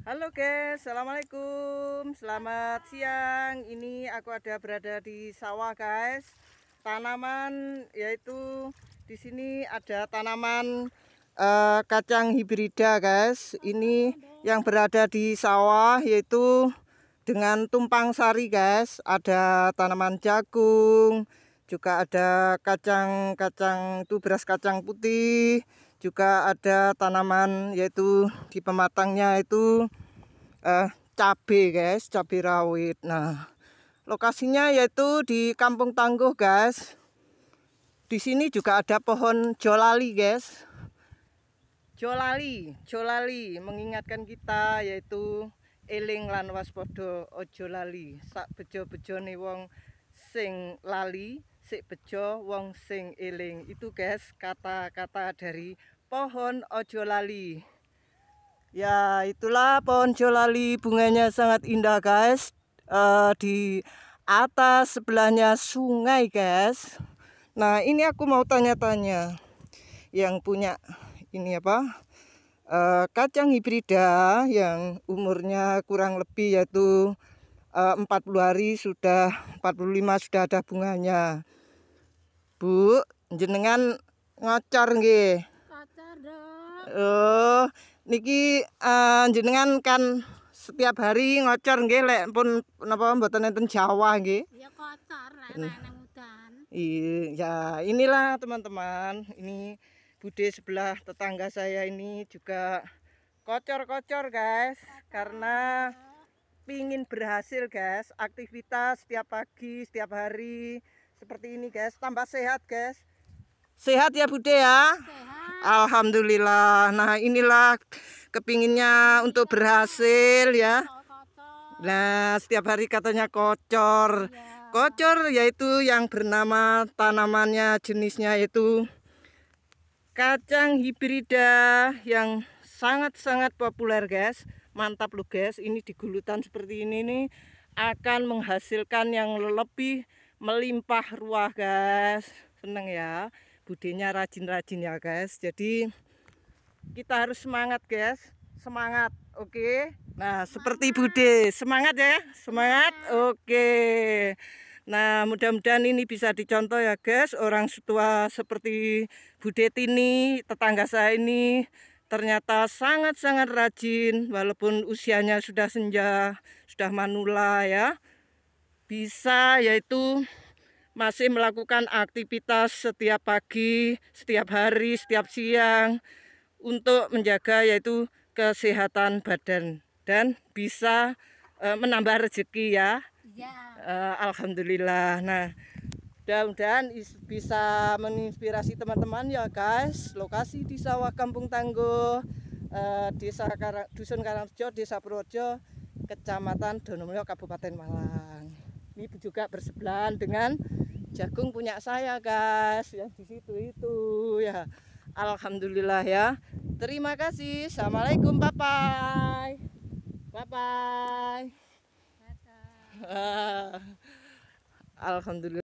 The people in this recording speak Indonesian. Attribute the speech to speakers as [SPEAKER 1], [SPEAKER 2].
[SPEAKER 1] Halo guys, Assalamualaikum Selamat siang Ini aku ada berada di sawah guys Tanaman yaitu di sini ada tanaman uh, kacang hibrida guys Ini yang berada di sawah yaitu dengan tumpang sari guys Ada tanaman jagung juga ada kacang-kacang itu beras kacang putih juga ada tanaman yaitu di pematangnya itu eh, cabe guys cabe rawit nah lokasinya yaitu di Kampung Tangguh guys di sini juga ada pohon jolali guys jolali jolali mengingatkan kita yaitu eling lan waspodo ojolali sak bejo bejo wong sing lali sik bejo wong sing eling. Itu guys kata-kata dari pohon ojo lali. Ya itulah pohon jolali bunganya sangat indah guys uh, Di atas sebelahnya sungai guys Nah ini aku mau tanya-tanya Yang punya ini apa uh, Kacang hibrida yang umurnya kurang lebih yaitu eh, uh, 40 hari sudah 45 sudah ada bunganya Bu, jenengan ngocor nggih. Ngocor dong. Oh, niki uh, jenengan kan setiap hari ngocor nggih lek pun napa mboten enten Jawa nggih. Ya kotor lek nang udan. Iya, ya inilah teman-teman. Ini Bude sebelah tetangga saya ini juga kocor-kocor guys kocor. karena pingin berhasil guys aktivitas setiap pagi setiap hari seperti ini guys tambah sehat guys sehat ya Bude ya sehat. Alhamdulillah nah inilah kepinginnya untuk berhasil ya nah setiap hari katanya kocor iya. kocor yaitu yang bernama tanamannya jenisnya itu kacang hibrida yang sangat-sangat populer guys mantap loh guys ini digulutan seperti ini nih akan menghasilkan yang lebih melimpah ruah guys seneng ya budenya rajin-rajin ya guys jadi kita harus semangat guys semangat oke okay? nah semangat. seperti bude semangat ya semangat oke okay. nah mudah-mudahan ini bisa dicontoh ya guys orang tua seperti bude tini tetangga saya ini ternyata sangat-sangat rajin walaupun usianya sudah senja sudah manula ya bisa yaitu masih melakukan aktivitas setiap pagi, setiap hari, setiap siang untuk menjaga yaitu kesehatan badan dan bisa e, menambah rezeki ya. ya. E, Alhamdulillah. Nah, mudah-mudahan bisa menginspirasi teman-teman ya guys. Lokasi di sawah Kampung Tangguh, e, desa Kar Dusun Karangjo, desa Projo, Kecamatan Donomulyo, Kabupaten Malang. Ini juga bersebelahan dengan jagung punya saya, guys. Yang di situ itu ya. Alhamdulillah ya. Terima kasih. Assalamualaikum. Bye bye. Bye bye. Alhamdulillah.